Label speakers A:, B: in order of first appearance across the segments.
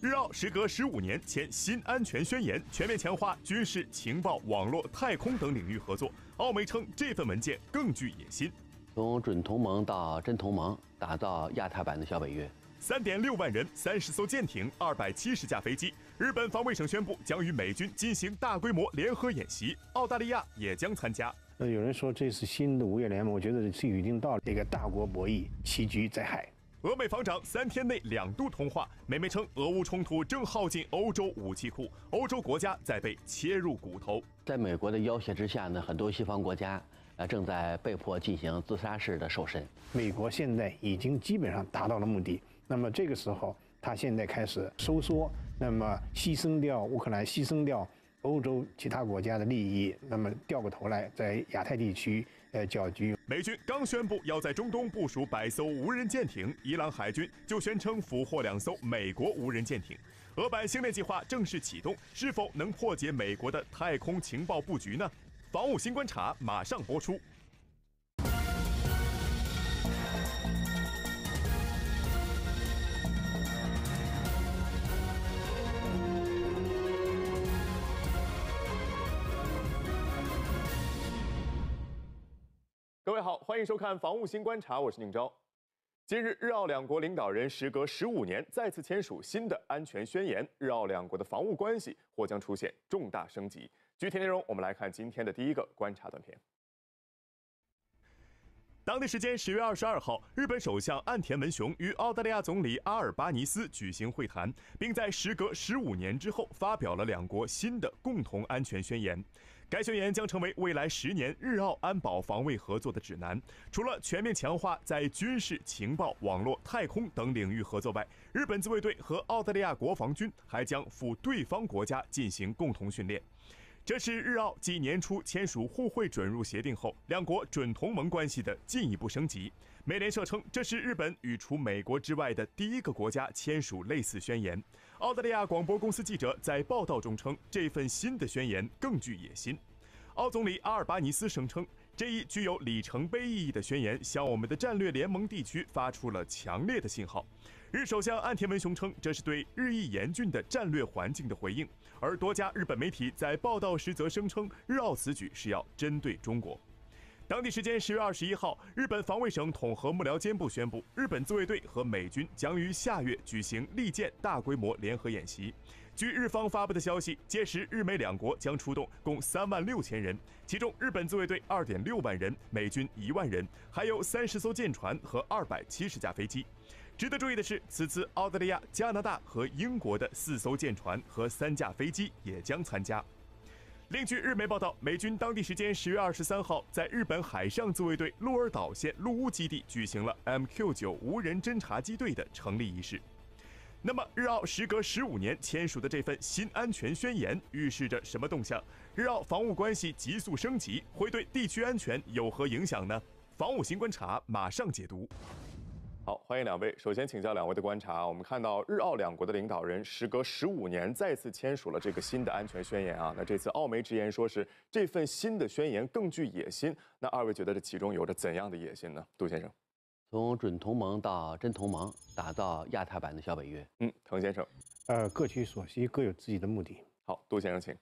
A: 日澳时隔十五年签新安全宣言，全面强化军事情报、网络、太空等领域合作。澳媒称这份文件更具野心，从准同盟到真同盟，打造亚太版的小北约。三点六万人、三十艘舰艇、二百七十架飞机，日本防卫省宣布将与美军进行大规模联合演习，澳大利亚也将参加。
B: 那有人说这次新的五眼联盟，我觉得是有一定道理。这个大国博弈棋局在海。
A: 俄美防长三天内两度通话，美
C: 媒称俄乌冲突正耗尽欧洲武器库，欧洲国家在被切入骨头。在美国的要挟之下呢，很多西方国家，呃，正在被迫进行自杀式的瘦身。
B: 美国现在已经基本上达到了目的，那么这个时候，他现在开始收缩，那么牺牲掉乌克兰，牺牲掉欧洲其他国家的利益，那么掉过头来在亚太地区。在搅局。
A: 美军刚宣布要在中东部署百艘无人舰艇，伊朗海军就宣称俘获两艘美国无人舰艇。俄版星链计划正式启动，是否能破解美国的太空情报布局呢？防务新观察马上播出。大家好，欢迎收看《防务新观察》，我是宁钊。近日，日澳两国领导人时隔十五年再次签署新的安全宣言，日澳两国的防务关系或将出现重大升级。具体内容，我们来看今天的第一个观察短片。当地时间十月二十二号，日本首相岸田文雄与澳大利亚总理阿尔巴尼斯举行会谈，并在时隔十五年之后发表了两国新的共同安全宣言。该宣言将成为未来十年日澳安保防卫合作的指南。除了全面强化在军事情报、网络、太空等领域合作外，日本自卫队和澳大利亚国防军还将赴对方国家进行共同训练。这是日澳继年初签署互惠准入协定后，两国准同盟关系的进一步升级。美联社称，这是日本与除美国之外的第一个国家签署类似宣言。澳大利亚广播公司记者在报道中称，这份新的宣言更具野心。澳总理阿尔巴尼斯声称，这一具有里程碑意义的宣言向我们的战略联盟地区发出了强烈的信号。日首相岸田文雄称，这是对日益严峻的战略环境的回应。而多家日本媒体在报道时则声称，日澳此举是要针对中国。当地时间十月二十一号，日本防卫省统合幕僚监部宣布，日本自卫队和美军将于下月举行“利剑”大规模联合演习。据日方发布的消息，届时日美两国将出动共三万六千人，其中日本自卫队二点六万人，美军一万人，还有三十艘舰船和二百七十架飞机。值得注意的是，此次澳大利亚、加拿大和英国的四艘舰船和三架飞机也将参加。另据日媒报道，美军当地时间十月二十三号，在日本海上自卫队鹿儿岛县鹿屋基地举行了 MQ 九无人侦察机队的成立仪式。那么，日澳时隔十五年签署的这份新安全宣言，预示着什么动向？日澳防务关系急速升级，会对地区安全有何影响呢？防务新观察马上解读。好，欢迎两位。首先请教两位的观察，我们看到日澳两国的领导人时隔十五年再次签署了这个新的安全宣言啊。那这次澳媒直言说是这份新的宣言更具野心。那二位觉得这其中有着怎样的野心呢？杜先生，
C: 从准同盟到真同盟，打造亚太版的小北约。嗯，滕先生，
B: 呃，各取所需，各有自己的目的。好，杜先生，请。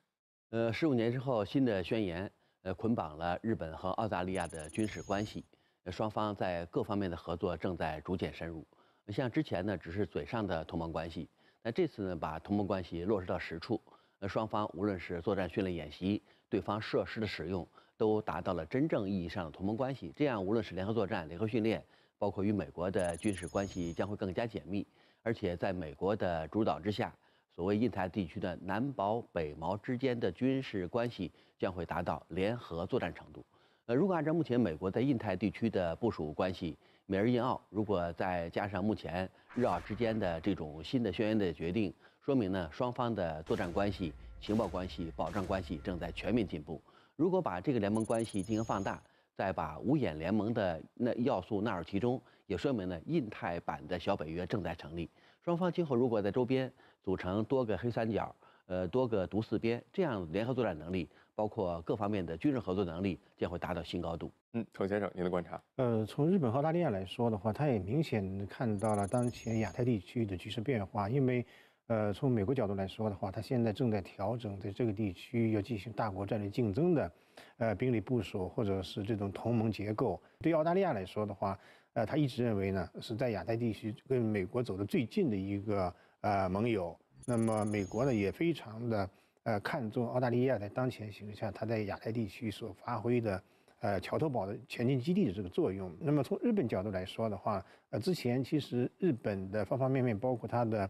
C: 呃，十五年之后，新的宣言呃捆绑了日本和澳大利亚的军事关系。双方在各方面的合作正在逐渐深入，像之前呢只是嘴上的同盟关系，那这次呢把同盟关系落实到实处，呃双方无论是作战训练演习，对方设施的使用，都达到了真正意义上的同盟关系。这样无论是联合作战、联合训练，包括与美国的军事关系将会更加紧密，而且在美国的主导之下，所谓印太地区的南保北毛之间的军事关系将会达到联合作战程度。呃，如果按照目前美国在印太地区的部署关系，美日印澳，如果再加上目前日澳之间的这种新的宣言的决定，说明呢，双方的作战关系、情报关系、保障关系正在全面进步。如果把这个联盟关系进行放大，再把五眼联盟的那要素纳入其中，也说明呢，印太版的小北约正在成立。双方今后如果在周边组成多个黑三角。呃，多个独四边这样联合作战能力，包括各方面的军事合作能力，将会达到新高度。嗯，童先生，您的观察。
B: 呃，从日本和澳大利亚来说的话，他也明显看到了当前亚太地区的局势变化。因为，呃，从美国角度来说的话，他现在正在调整在这个地区要进行大国战略竞争的，呃，兵力部署或者是这种同盟结构。对澳大利亚来说的话，呃，他一直认为呢，是在亚太地区跟美国走得最近的一个呃盟友。那么美国呢，也非常的呃看重澳大利亚在当前形势下，它在亚太地区所发挥的呃桥头堡的前进基地的这个作用。那么从日本角度来说的话，呃，之前其实日本的方方面面，包括它的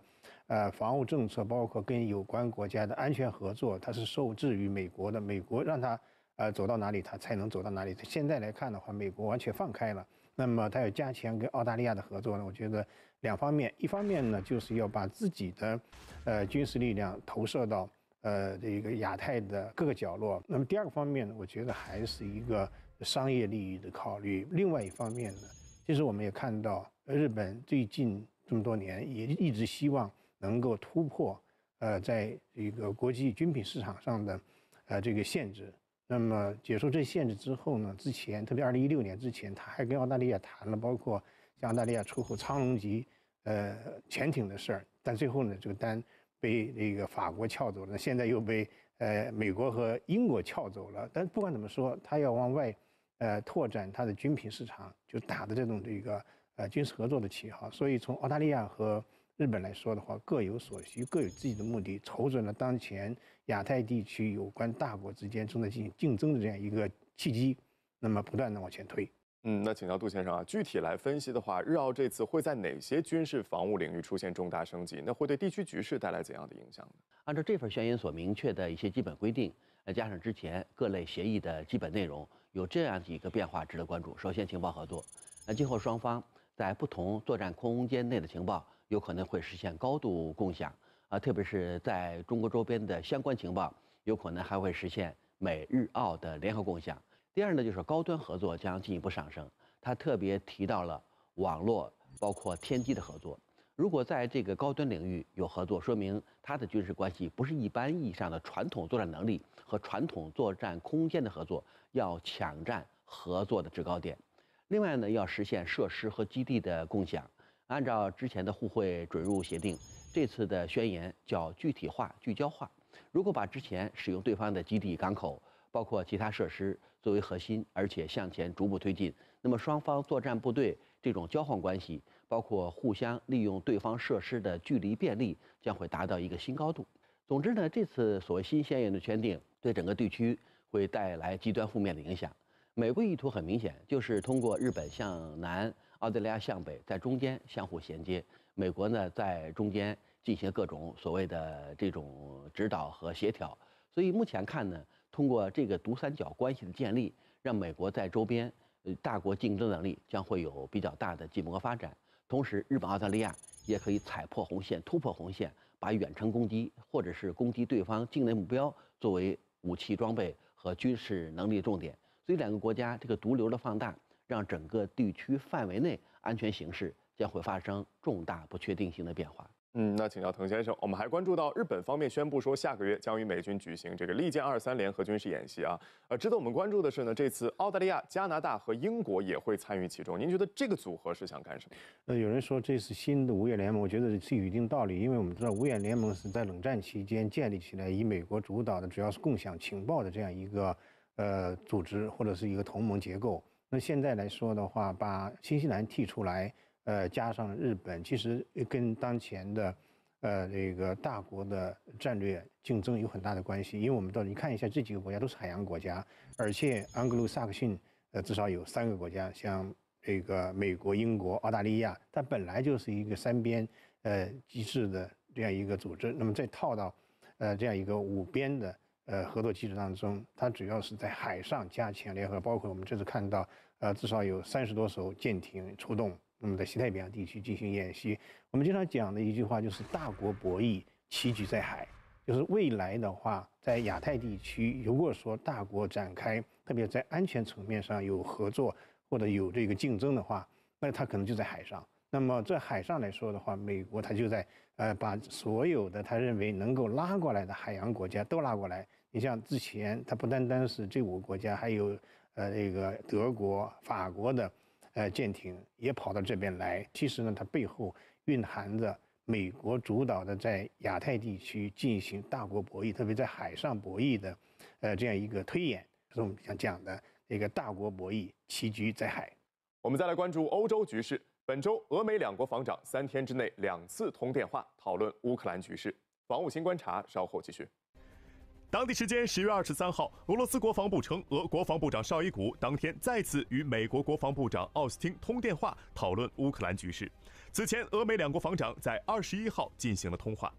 B: 呃防务政策，包括跟有关国家的安全合作，它是受制于美国的。美国让它呃走到哪里，它才能走到哪里。现在来看的话，美国完全放开了。那么它要加强跟澳大利亚的合作呢？我觉得两方面，一方面呢就是要把自己的，呃，军事力量投射到呃这一个亚太的各个角落。那么第二个方面呢，我觉得还是一个商业利益的考虑。另外一方面呢，其实我们也看到，日本最近这么多年也一直希望能够突破，呃，在一个国际军品市场上的，呃，这个限制。那么解除这限制之后呢？之前，特别二零一六年之前，他还跟澳大利亚谈了，包括向澳大利亚出口苍龙级呃潜艇的事儿。但最后呢，这个单被那个法国撬走了。现在又被呃美国和英国撬走了。但不管怎么说，他要往外呃拓展他的军品市场，就打的这种这个呃军事合作的旗号。所以从澳大利亚和日本来说的话，各有所需，各有自己的目的，瞅准了当前亚太地区有关大国之间正在进行竞争的这样一个契机，那么不断的往前推。
A: 嗯，那请教杜先生啊，具体来分析的话，日澳这次会在哪些军事防务领域出现重大升级？那会对地
C: 区局势带来怎样的影响呢？按照这份宣言所明确的一些基本规定，加上之前各类协议的基本内容，有这样的几个变化值得关注。首先，情报合作，那今后双方在不同作战空间内的情报。有可能会实现高度共享，啊，特别是在中国周边的相关情报，有可能还会实现美日澳的联合共享。第二呢，就是高端合作将进一步上升。他特别提到了网络，包括天机的合作。如果在这个高端领域有合作，说明它的军事关系不是一般意义上的传统作战能力和传统作战空间的合作，要抢占合作的制高点。另外呢，要实现设施和基地的共享。按照之前的互惠准入协定，这次的宣言叫具体化、聚焦化。如果把之前使用对方的基地、港口，包括其他设施作为核心，而且向前逐步推进，那么双方作战部队这种交换关系，包括互相利用对方设施的距离便利，将会达到一个新高度。总之呢，这次所谓新宣言的签订，对整个地区会带来极端负面的影响。美国意图很明显，就是通过日本向南。澳大利亚向北在中间相互衔接，美国呢在中间进行各种所谓的这种指导和协调。所以目前看呢，通过这个“独三角”关系的建立，让美国在周边大国竞争能力将会有比较大的进步和发展。同时，日本、澳大利亚也可以踩破红线、突破红线，把远程攻击或者是攻击对方境内目标作为武器装备和军事能力重点。所以，两个国家这个毒瘤的放大。让整个地区范围内安全形势将会发生重大不确定性的变化。
A: 嗯，那请教滕先生，我们还关注到日本方面宣布说，下个月将与美军举行这个“利剑二三”联合军事演习啊。呃，值得我们关注的是呢，这次澳大利亚、加拿大和英国也会参与其中。您觉得这个组合是想干什么？
B: 呃，有人说这是新的五眼联盟，我觉得是有一定道理，因为我们知道五眼联盟是在冷战期间建立起来，以美国主导的，主要是共享情报的这样一个呃组织或者是一个同盟结构。那现在来说的话，把新西兰剔出来，呃，加上日本，其实跟当前的，呃，这个大国的战略竞争有很大的关系。因为我们到你看一下这几个国家都是海洋国家，而且安格鲁萨克逊，呃，至少有三个国家，像这个美国、英国、澳大利亚，它本来就是一个三边，呃，机制的这样一个组织。那么再套到，呃，这样一个五边的。呃，合作机制当中，它主要是在海上加强联合，包括我们这次看到，呃，至少有三十多艘舰艇出动，那么在西太平洋地区进行演习。我们经常讲的一句话就是“大国博弈棋局在海”，就是未来的话，在亚太地区，如果说大国展开，特别在安全层面上有合作或者有这个竞争的话，那它可能就在海上。那么在海上来说的话，美国它就在呃，把所有的他认为能够拉过来的海洋国家都拉过来。你像之前，它不单单是这五个国家，还有，呃，那个德国、法国的，呃，舰艇也跑到这边来。其实呢，它背后蕴含着美国主导的在亚太地区进行大国博弈，特别在海上博弈的，呃，这样一个推演。这是我们想讲的一个大国博弈
A: 棋局在海。我们再来关注欧洲局势。本周，俄美两国防长三天之内两次通电话，讨论乌克兰局势。防务新观察，稍后继续。当地时间十月二十三号，俄罗斯国防部称，俄国防部长绍伊古当天再次与美国国防部长奥斯汀通电话，讨论乌克兰局势。此前，俄美两国防长在二十一号进行了通话。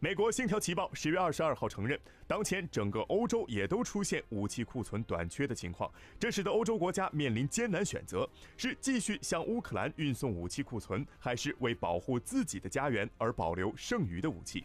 A: 美国《星条旗报》十月二十二号承认，当前整个欧洲也都出现武器库存短缺的情况，这使得欧洲国家面临艰难选择：是继续向乌克兰运送武器库存，还是为保护自己的家园而保留剩余的武器？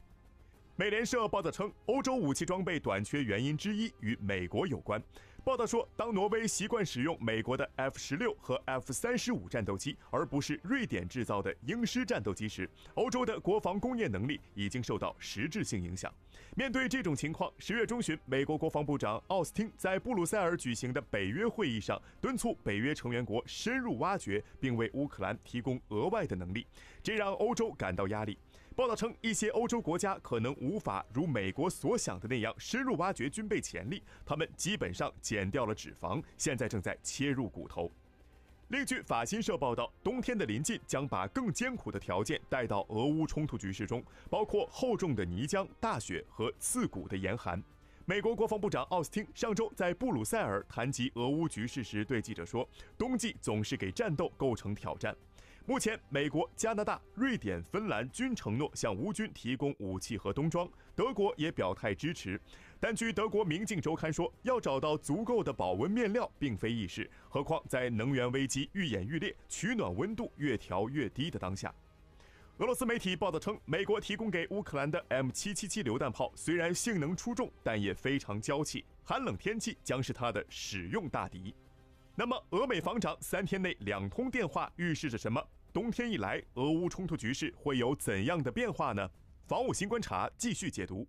A: 美联社报道称，欧洲武器装备短缺原因之一与美国有关。报道说，当挪威习惯使用美国的 F-16 和 F-35 战斗机，而不是瑞典制造的鹰狮战斗机时，欧洲的国防工业能力已经受到实质性影响。面对这种情况，十月中旬，美国国防部长奥斯汀在布鲁塞尔举行的北约会议上，敦促北约成员国深入挖掘，并为乌克兰提供额外的能力，这让欧洲感到压力。报道称，一些欧洲国家可能无法如美国所想的那样深入挖掘军备潜力，他们基本上减掉了脂肪，现在正在切入骨头。另据法新社报道，冬天的临近将把更艰苦的条件带到俄乌冲突局势中，包括厚重的泥浆、大雪和刺骨的严寒。美国国防部长奥斯汀上周在布鲁塞尔谈及俄乌局势时对记者说：“冬季总是给战斗构成挑战。”目前，美国、加拿大、瑞典、芬兰均承诺向乌军提供武器和冬装，德国也表态支持。但据德国《明镜》周刊说，要找到足够的保温面料并非易事，何况在能源危机愈演愈烈、取暖温度越调越低的当下。俄罗斯媒体报道称，美国提供给乌克兰的 M777 榴弹炮虽然性能出众，但也非常娇气，寒冷天气将是它的使用大敌。那么，俄美防长三天内两通电话预示着什么？冬天一来，俄乌冲突局势会有怎样的变化呢？防务新观察继续解读。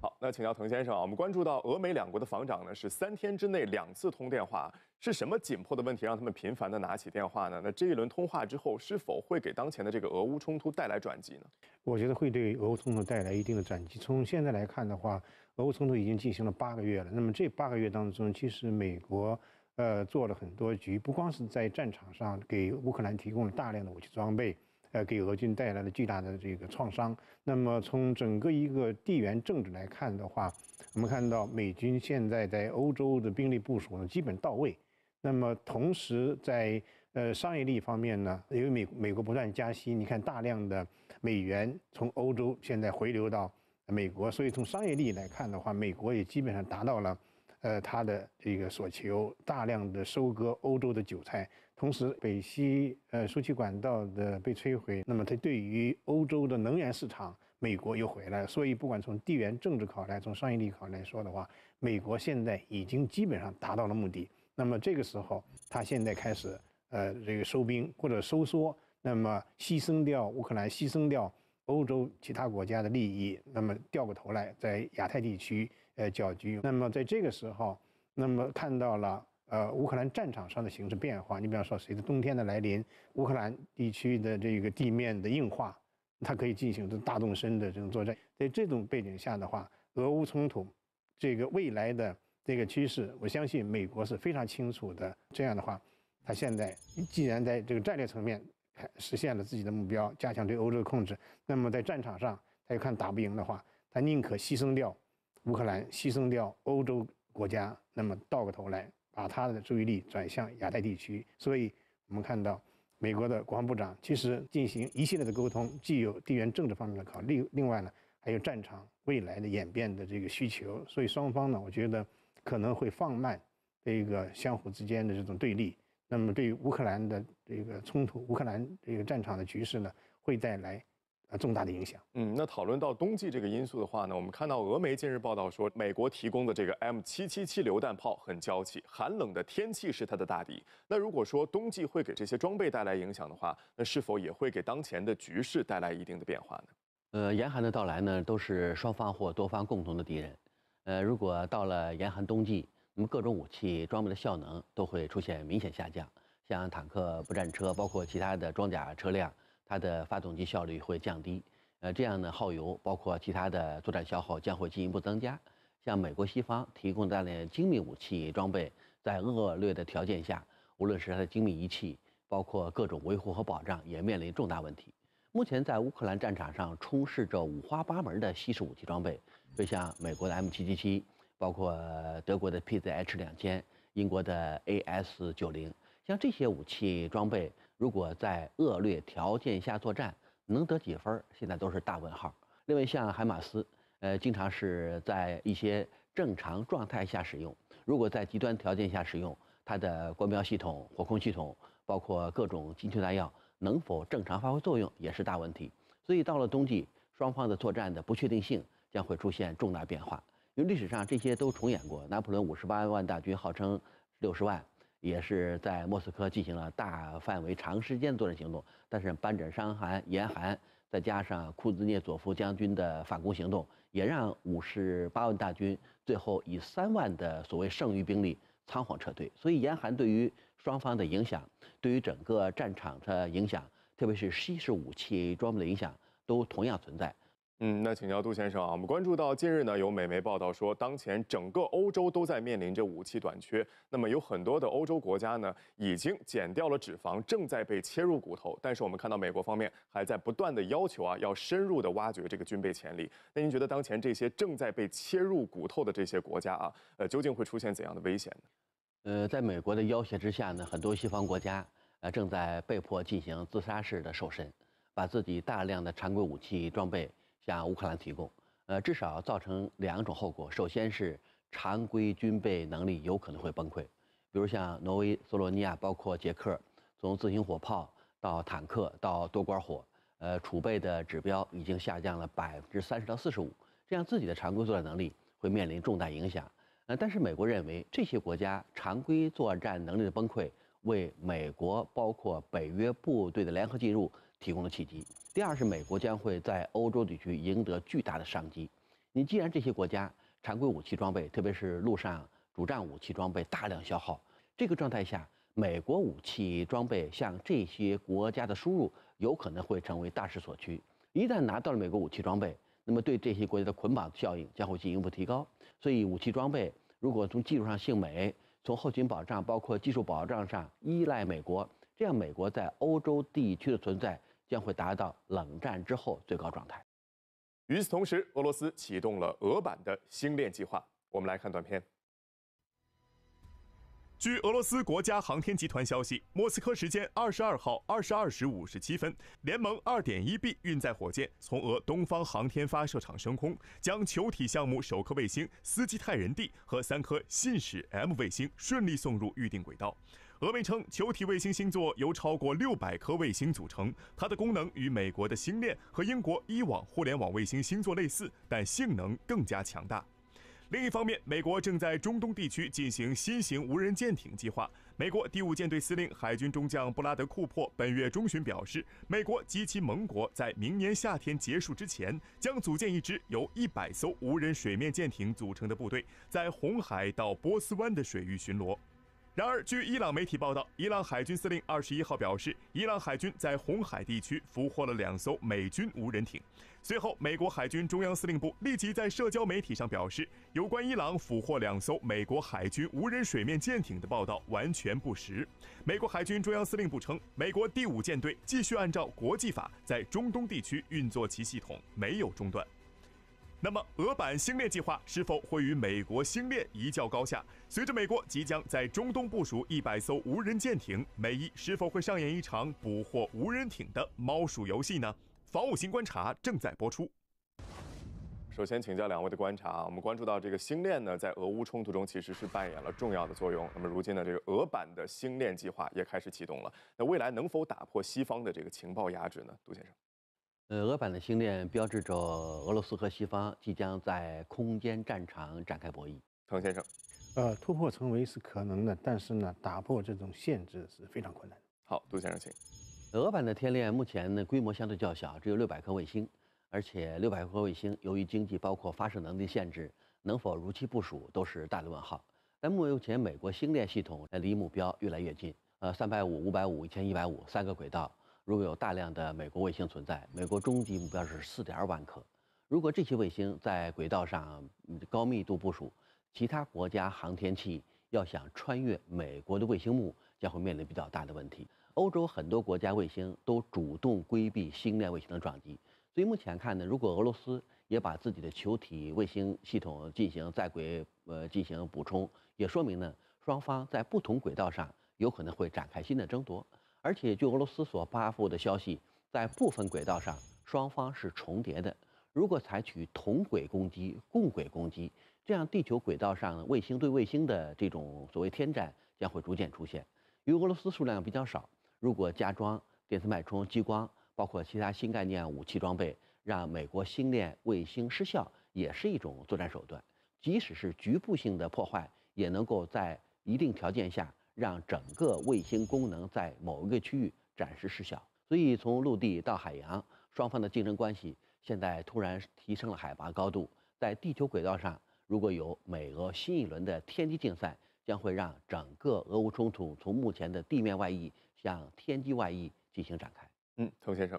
A: 好，那请教滕先生啊，我们关注到俄美两国的防长呢是三天之内两次通电话，是什么紧迫的问题让他们频繁的拿起电话呢？那这一轮通话之后，是否会给当前的这个俄乌冲突带来转机呢？
B: 我觉得会对俄乌冲突带来一定的转机。从现在来看的话，俄乌冲突已经进行了八个月了。那么这八个月当中，其实美国。呃，做了很多局，不光是在战场上给乌克兰提供了大量的武器装备，呃，给俄军带来了巨大的这个创伤。那么从整个一个地缘政治来看的话，我们看到美军现在在欧洲的兵力部署呢基本到位。那么同时在呃商业利益方面呢，因为美美国不断加息，你看大量的美元从欧洲现在回流到美国，所以从商业利益来看的话，美国也基本上达到了。呃，他的这个所求，大量的收割欧洲的韭菜，同时北溪呃输气管道的被摧毁，那么它对于欧洲的能源市场，美国又回来了。所以不管从地缘政治考来，从商业利益考来说的话，美国现在已经基本上达到了目的。那么这个时候，他现在开始呃这个收兵或者收缩，那么牺牲掉乌克兰，牺牲掉。欧洲其他国家的利益，那么掉过头来在亚太地区呃搅局。那么在这个时候，那么看到了呃乌克兰战场上的形势变化。你比方说，随着冬天的来临，乌克兰地区的这个地面的硬化，它可以进行这大纵深的这种作战。在这种背景下的话，俄乌冲突这个未来的这个趋势，我相信美国是非常清楚的。这样的话，它现在既然在这个战略层面。实现了自己的目标，加强对欧洲的控制。那么在战场上，他又看打不赢的话，他宁可牺牲掉乌克兰，牺牲掉欧洲国家。那么倒过头来，把他的注意力转向亚太地区。所以，我们看到，美国的国防部长其实进行一系列的沟通，既有地缘政治方面的考虑，另外呢，还有战场未来的演变的这个需求。所以双方呢，我觉得可能会放慢这个相互之间的这种对立。那么，对于乌克兰的这个冲突，乌克兰这个战场的局势呢，会带来啊重大的影响。
A: 嗯，那讨论到冬季这个因素的话呢，我们看到俄媒近日报道说，美国提供的这个 M777 榴弹炮很娇气，寒冷的天气是它的大敌。那如果说冬季会给这些装备带来影响的话，那是否也会给当前的局势带来一定的变化呢？
C: 呃，严寒的到来呢，都是双方或多方共同的敌人。呃，如果到了严寒冬季。那么各种武器装备的效能都会出现明显下降，像坦克、步战车，包括其他的装甲车辆，它的发动机效率会降低。呃，这样呢，耗油包括其他的作战消耗将会进一步增加。像美国西方提供大量精密武器装备，在恶劣的条件下，无论是它的精密仪器，包括各种维护和保障，也面临重大问题。目前在乌克兰战场上充斥着五花八门的西式武器装备，就像美国的 M777。包括德国的 PzH 两千、英国的 AS 九零，像这些武器装备，如果在恶劣条件下作战，能得几分？现在都是大问号。另外，像海马斯，呃，经常是在一些正常状态下使用，如果在极端条件下使用，它的光标系统、火控系统，包括各种精确弹药，能否正常发挥作用，也是大问题。所以，到了冬季，双方的作战的不确定性将会出现重大变化。历史上这些都重演过。拿破仑五十八万大军号称六十万，也是在莫斯科进行了大范围、长时间作战行动。但是，斑疹伤寒、严寒，再加上库兹涅佐夫将军的反攻行动，也让五十八万大军最后以三万的所谓剩余兵力仓皇撤退。所以，严寒对于双方的影响，对于整个战场的影响，特别是稀释武器装备的影响，都同样存在。
A: 嗯，那请教杜先生啊，我们关注到近日呢，有美媒报道说，当前整个欧洲都在面临着武器短缺，那么有很多的欧洲国家呢，已经减掉了脂肪，正在被切入骨头。但是我们看到美国方面还在不断的要求啊，要深入的挖掘这个军备潜力。那您觉得当前这些正在被切入骨头的这些国家啊，呃，究竟
C: 会出现怎样的危险呢？呃，在美国的要挟之下呢，很多西方国家呃正在被迫进行自杀式的瘦身，把自己大量的常规武器装备。向乌克兰提供，呃，至少造成两种后果。首先是常规军备能力有可能会崩溃，比如像挪威、斯洛尼亚，包括捷克，从自行火炮到坦克到多管火，呃，储备的指标已经下降了百分之三十到四十五，这样自己的常规作战能力会面临重大影响。呃，但是美国认为这些国家常规作战能力的崩溃，为美国包括北约部队的联合进入提供了契机。第二是美国将会在欧洲地区赢得巨大的商机。你既然这些国家常规武器装备，特别是陆上主战武器装备大量消耗，这个状态下，美国武器装备向这些国家的输入有可能会成为大势所趋。一旦拿到了美国武器装备，那么对这些国家的捆绑效应将会进一步提高。所以，武器装备如果从技术上性美，从后勤保障包括技术保障上依赖美国，这样美国在欧洲地区的存在。将会达到冷战之后最高状态。
A: 与此同时，俄罗斯启动了俄版的星链计划。我们来看短片。据俄罗斯国家航天集团消息，莫斯科时间二十二号二十二时五十七分，联盟二点一 B 运载火箭从俄东方航天发射场升空，将球体项目首颗卫星斯基泰人 D 和三颗信使 M 卫星顺利送入预定轨道。俄媒称，球体卫星星座由超过六百颗卫星组成，它的功能与美国的星链和英国伊网互联网卫星星座类似，但性能更加强大。另一方面，美国正在中东地区进行新型无人舰艇计划。美国第五舰队司令海军中将布拉德·库珀本月中旬表示，美国及其盟国在明年夏天结束之前，将组建一支由一百艘无人水面舰艇组成的部队，在红海到波斯湾的水域巡逻。然而，据伊朗媒体报道，伊朗海军司令二十一号表示，伊朗海军在红海地区俘获了两艘美军无人艇。随后，美国海军中央司令部立即在社交媒体上表示，有关伊朗俘获两艘美国海军无人水面舰艇的报道完全不实。美国海军中央司令部称，美国第五舰队继续按照国际法在中东地区运作其系统，没有中断。那么，俄版星链计划是否会与美国星链一较高下？随着美国即将在中东部署一百艘无人舰艇，美伊是否会上演一场捕获无人艇的猫鼠游戏呢？防务新观察正在播出。首先请教两位的观察，我们关注到这个星链呢，在俄乌冲突中其实是扮演了重要的作用。那么如今呢，这个俄版的星链计划也开始启动了，那未来能否打破西方的这个情报压制呢？杜先生。
C: 呃，俄版的星链标志着俄罗斯和西方即将在空间战场展开博弈。杜先生，
B: 呃，突破成围是可能的，但是呢，打破这种限制是非常困难。
C: 好，杜先生，请。俄版的天链目前呢规模相对较小，只有六百颗卫星，而且六百颗卫星由于经济包括发射能力限制，能否如期部署都是大的问号。但目前美国星链系统离目标越来越近，呃，三百五、五百五、一千一百五三个轨道。如果有大量的美国卫星存在，美国终极目标是四点二万颗。如果这些卫星在轨道上高密度部署，其他国家航天器要想穿越美国的卫星幕，将会面临比较大的问题。欧洲很多国家卫星都主动规避星链卫星的撞击。所以目前看呢，如果俄罗斯也把自己的球体卫星系统进行在轨呃进行补充，也说明呢双方在不同轨道上有可能会展开新的争夺。而且，据俄罗斯所发布的消息，在部分轨道上，双方是重叠的。如果采取同轨攻击、共轨攻击，这样地球轨道上卫星对卫星的这种所谓“天战”将会逐渐出现。由于俄罗斯数量比较少，如果加装电磁脉冲、激光，包括其他新概念武器装备，让美国星链卫星失效，也是一种作战手段。即使是局部性的破坏，也能够在一定条件下。让整个卫星功能在某一个区域暂时失效，所以从陆地到海洋，双方的竞争关系现在突然提升了海拔高度，在地球轨道上，如果有美俄新一轮的天基竞赛，将会让整个俄乌冲突从目前的地面外溢向天基外溢进行展开。嗯，丛先生，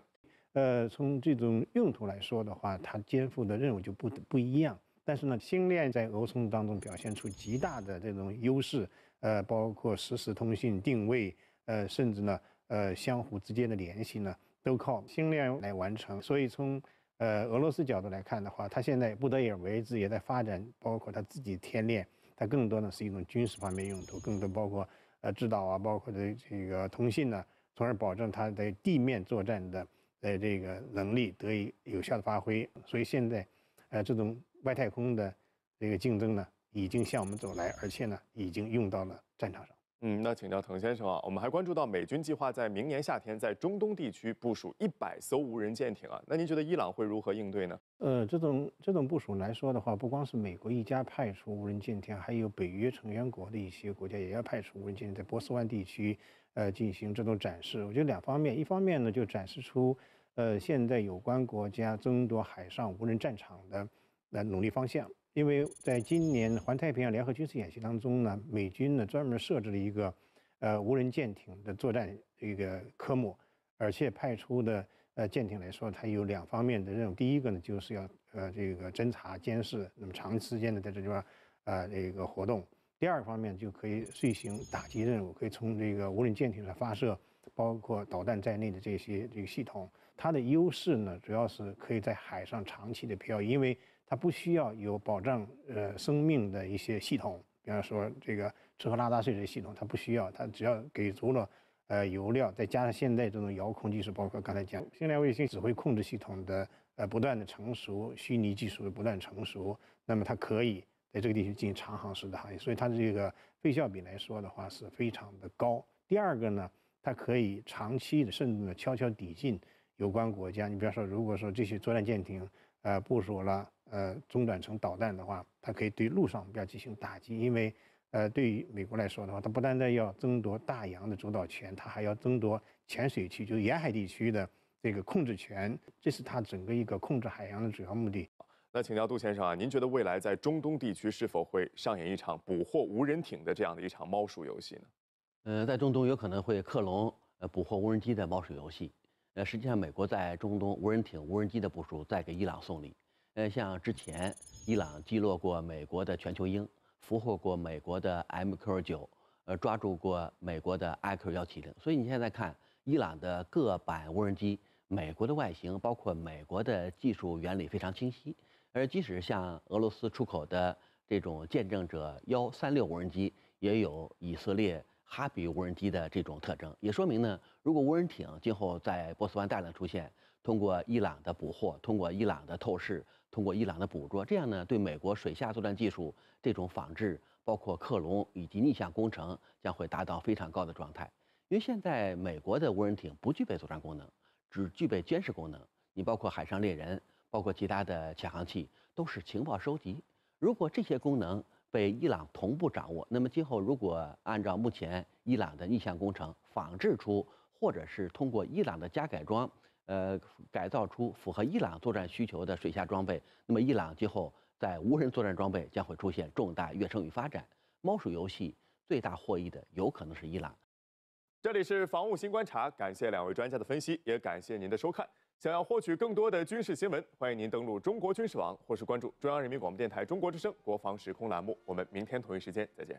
B: 呃，从这种用途来说的话，它肩负的任务就不不一样。但是呢，星链在俄乌冲突当中表现出极大的这种优势。呃，包括实时通信、定位，呃，甚至呢，呃，相互之间的联系呢，都靠星链来完成。所以从呃俄罗斯角度来看的话，它现在不得已而为之，也在发展，包括它自己天链，它更多呢是一种军事方面用途，更多包括呃制导啊，包括的这个通信呢，从而保证它在地面作战的呃这个能力得以有效的发挥。所以现在，呃，这种外太空的这个竞争呢。已经向我们走来，而且呢，已经用到了战场上。
A: 嗯，那请教滕先生啊，我们还关注到美军计划在明年夏天在中东地区部署一百艘无人舰艇啊，那您觉得伊朗会如何应对呢？
B: 呃，这种这种部署来说的话，不光是美国一家派出无人舰艇，还有北约成员国的一些国家也要派出无人舰艇在波斯湾地区，呃，进行这种展示。我觉得两方面，一方面呢，就展示出，呃，现在有关国家争夺海上无人战场的，来努力方向。因为在今年环太平洋联合军事演习当中呢，美军呢专门设置了一个呃无人舰艇的作战一个科目，而且派出的呃舰艇来说，它有两方面的任务。第一个呢，就是要呃这个侦察监视，那么长时间的在这地方啊这个活动；第二方面就可以遂行打击任务，可以从这个无人舰艇上发射包括导弹在内的这些这个系统。它的优势呢，主要是可以在海上长期的漂，因为。它不需要有保障呃生命的一些系统，比方说这个吃喝拉撒睡的系统，它不需要，它只要给足了呃油料，再加上现在这种遥控技术，包括刚才讲星链卫星指挥控制系统的呃不断的成熟，虚拟技术的不断成熟，那么它可以在这个地区进行长航时的航行，所以它的这个费效比来说的话是非常的高。第二个呢，它可以长期的甚至呢悄悄抵近有关国家，你比方说如果说这些作战舰艇呃部署了。呃，中短程导弹的话，它可以对陆上要进行打击。因为，呃，对于美国来说的话，它不单单要争夺大洋的主导权，它还要争夺浅水区，就沿海地区的这个控制权。这是它整个一个控制海洋的主要
C: 目的。
A: 那请教杜先生啊，您觉得未来在中东地区是否会上演一场捕获无人艇的这样的一场猫鼠游戏呢？
C: 呃，在中东有可能会克隆呃捕获无人机的猫鼠游戏。呃，实际上，美国在中东无人艇、无人机的部署在给伊朗送礼。呃，像之前伊朗击落过美国的全球鹰，俘获过美国的 MQ 九，呃，抓住过美国的 i q 幺七零。所以你现在看伊朗的各版无人机，美国的外形，包括美国的技术原理非常清晰。而即使像俄罗斯出口的这种见证者幺三六无人机，也有以色列哈比无人机的这种特征，也说明呢，如果无人艇今后在波斯湾大量出现，通过伊朗的捕获，通过伊朗的透视。通过伊朗的捕捉，这样呢，对美国水下作战技术这种仿制，包括克隆以及逆向工程，将会达到非常高的状态。因为现在美国的无人艇不具备作战功能，只具备监视功能。你包括海上猎人，包括其他的潜航器，都是情报收集。如果这些功能被伊朗同步掌握，那么今后如果按照目前伊朗的逆向工程仿制出，或者是通过伊朗的加改装，呃，改造出符合伊朗作战需求的水下装备。那么，伊朗今后在无人作战装备将会出现重大跃升与发展。猫鼠游戏最大获益的有可能是伊朗。
A: 这里是防务新观察，感谢两位专家的分析，也感谢您的收看。想要获取更多的军事新闻，欢迎您登录中国军事网，或是关注中央人民广播电台中国之声国防时空栏目。我们明天同一时间再见。